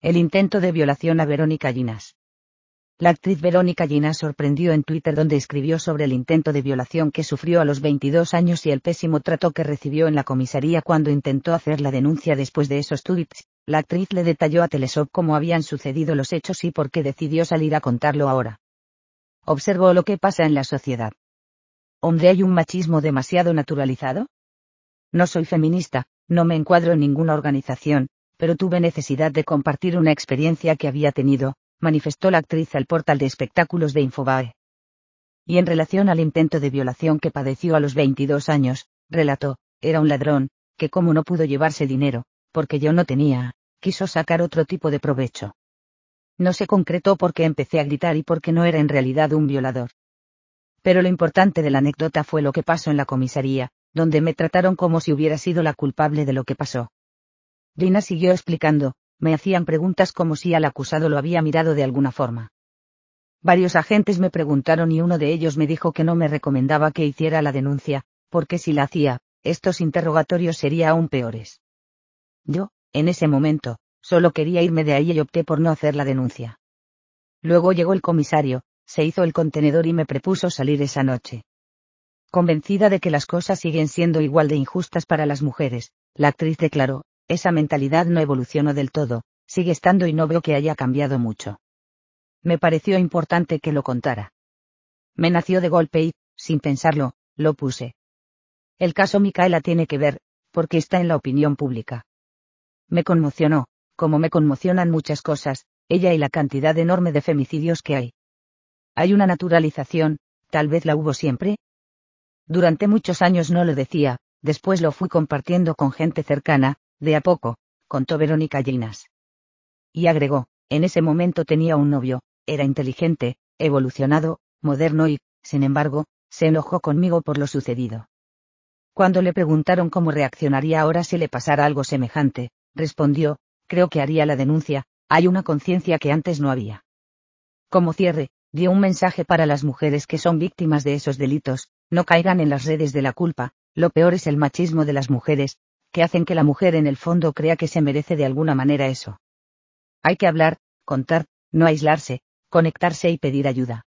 El intento de violación a Verónica Ginas. La actriz Verónica Ginas sorprendió en Twitter donde escribió sobre el intento de violación que sufrió a los 22 años y el pésimo trato que recibió en la comisaría cuando intentó hacer la denuncia después de esos tweets. La actriz le detalló a Teleshop cómo habían sucedido los hechos y por qué decidió salir a contarlo ahora. Observó lo que pasa en la sociedad. ¿Hombre hay un machismo demasiado naturalizado? No soy feminista, no me encuadro en ninguna organización, pero tuve necesidad de compartir una experiencia que había tenido, manifestó la actriz al portal de espectáculos de Infobae. Y en relación al intento de violación que padeció a los 22 años, relató, era un ladrón, que como no pudo llevarse dinero, porque yo no tenía, quiso sacar otro tipo de provecho. No se concretó porque empecé a gritar y porque no era en realidad un violador. Pero lo importante de la anécdota fue lo que pasó en la comisaría, donde me trataron como si hubiera sido la culpable de lo que pasó. Lina siguió explicando, me hacían preguntas como si al acusado lo había mirado de alguna forma. Varios agentes me preguntaron y uno de ellos me dijo que no me recomendaba que hiciera la denuncia, porque si la hacía, estos interrogatorios serían aún peores. Yo, en ese momento, solo quería irme de ahí y opté por no hacer la denuncia. Luego llegó el comisario, se hizo el contenedor y me prepuso salir esa noche. Convencida de que las cosas siguen siendo igual de injustas para las mujeres, la actriz declaró, esa mentalidad no evolucionó del todo, sigue estando y no veo que haya cambiado mucho. Me pareció importante que lo contara. Me nació de golpe y, sin pensarlo, lo puse. El caso Micaela tiene que ver, porque está en la opinión pública. Me conmocionó, como me conmocionan muchas cosas, ella y la cantidad enorme de femicidios que hay. Hay una naturalización, tal vez la hubo siempre. Durante muchos años no lo decía, después lo fui compartiendo con gente cercana, de a poco, contó Verónica Llinas. Y agregó, en ese momento tenía un novio, era inteligente, evolucionado, moderno y, sin embargo, se enojó conmigo por lo sucedido. Cuando le preguntaron cómo reaccionaría ahora si le pasara algo semejante, respondió, creo que haría la denuncia, hay una conciencia que antes no había. Como cierre, dio un mensaje para las mujeres que son víctimas de esos delitos, no caigan en las redes de la culpa, lo peor es el machismo de las mujeres, que hacen que la mujer en el fondo crea que se merece de alguna manera eso. Hay que hablar, contar, no aislarse, conectarse y pedir ayuda.